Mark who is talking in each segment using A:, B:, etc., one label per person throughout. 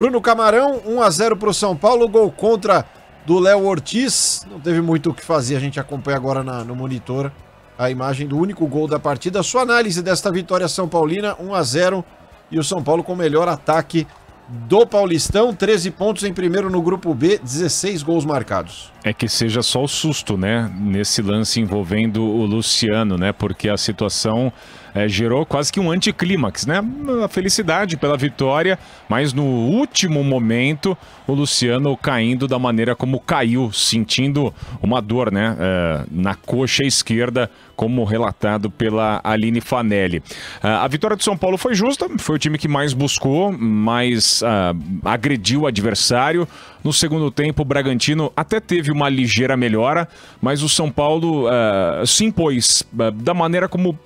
A: Bruno Camarão, 1 a 0 para o São Paulo, gol contra do Léo Ortiz. Não teve muito o que fazer, a gente acompanha agora na, no monitor a imagem do único gol da partida. Sua análise desta vitória São Paulina, 1 a 0 e o São Paulo com o melhor ataque do Paulistão, 13 pontos em primeiro no grupo B, 16 gols marcados. É que seja só o susto, né, nesse lance envolvendo o Luciano, né? Porque a situação é, gerou quase que um anticlímax, né? A felicidade pela vitória, mas no último momento o Luciano caindo da maneira como caiu, sentindo uma dor, né? É, na coxa esquerda, como relatado pela Aline Fanelli. É, a vitória do São Paulo foi justa, foi o time que mais buscou, mais é, agrediu o adversário. No segundo tempo, o Bragantino até teve uma ligeira melhora, mas o São Paulo ah, se impôs da maneira como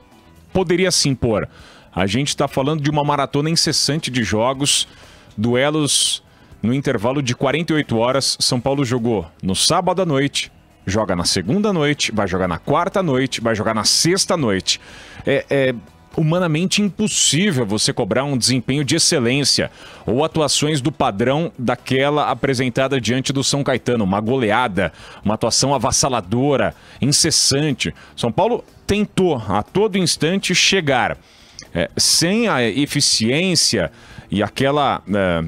A: poderia se impor. A gente está falando de uma maratona incessante de jogos, duelos no intervalo de 48 horas. São Paulo jogou no sábado à noite, joga na segunda noite, vai jogar na quarta noite, vai jogar na sexta noite. É, é, humanamente impossível você cobrar um desempenho de excelência ou atuações do padrão daquela apresentada diante do São Caetano, uma goleada, uma atuação avassaladora, incessante. São Paulo tentou a todo instante chegar é, sem a eficiência e aquela é,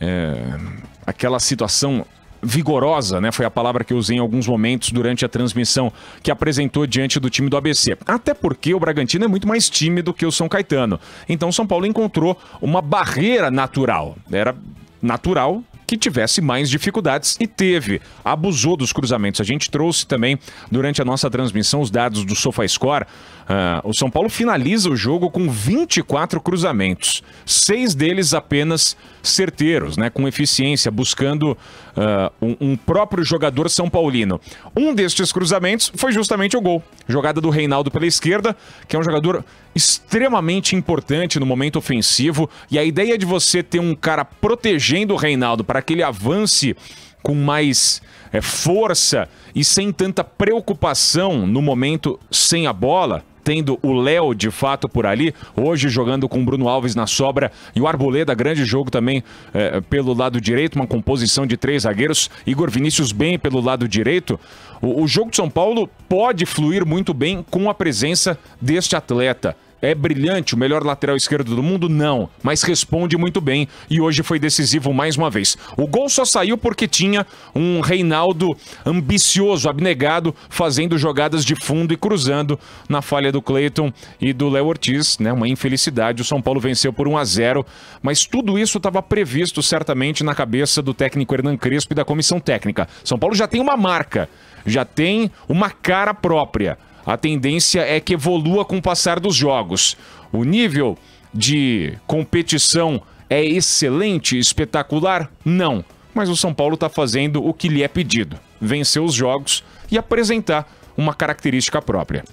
A: é, aquela situação vigorosa, né? Foi a palavra que eu usei em alguns momentos durante a transmissão que apresentou diante do time do ABC. Até porque o Bragantino é muito mais tímido que o São Caetano. Então o São Paulo encontrou uma barreira natural. Era natural que tivesse mais dificuldades e teve, abusou dos cruzamentos. A gente trouxe também durante a nossa transmissão os dados do SofaScore. Uh, o São Paulo finaliza o jogo com 24 cruzamentos, seis deles apenas certeiros, né, com eficiência, buscando uh, um, um próprio jogador são paulino. Um destes cruzamentos foi justamente o gol, jogada do Reinaldo pela esquerda, que é um jogador extremamente importante no momento ofensivo. E a ideia de você ter um cara protegendo o Reinaldo para aquele que ele avance com mais é, força e sem tanta preocupação no momento sem a bola, tendo o Léo de fato por ali, hoje jogando com o Bruno Alves na sobra e o Arboleda, grande jogo também é, pelo lado direito, uma composição de três zagueiros, Igor Vinícius bem pelo lado direito. O, o jogo de São Paulo pode fluir muito bem com a presença deste atleta. É brilhante, o melhor lateral esquerdo do mundo? Não, mas responde muito bem e hoje foi decisivo mais uma vez. O gol só saiu porque tinha um Reinaldo ambicioso, abnegado, fazendo jogadas de fundo e cruzando na falha do Cleiton e do Léo Ortiz, né? Uma infelicidade, o São Paulo venceu por 1 a 0, mas tudo isso estava previsto certamente na cabeça do técnico Hernan Crespo e da comissão técnica. São Paulo já tem uma marca, já tem uma cara própria a tendência é que evolua com o passar dos jogos. O nível de competição é excelente, espetacular? Não. Mas o São Paulo está fazendo o que lhe é pedido: vencer os jogos e apresentar uma característica própria.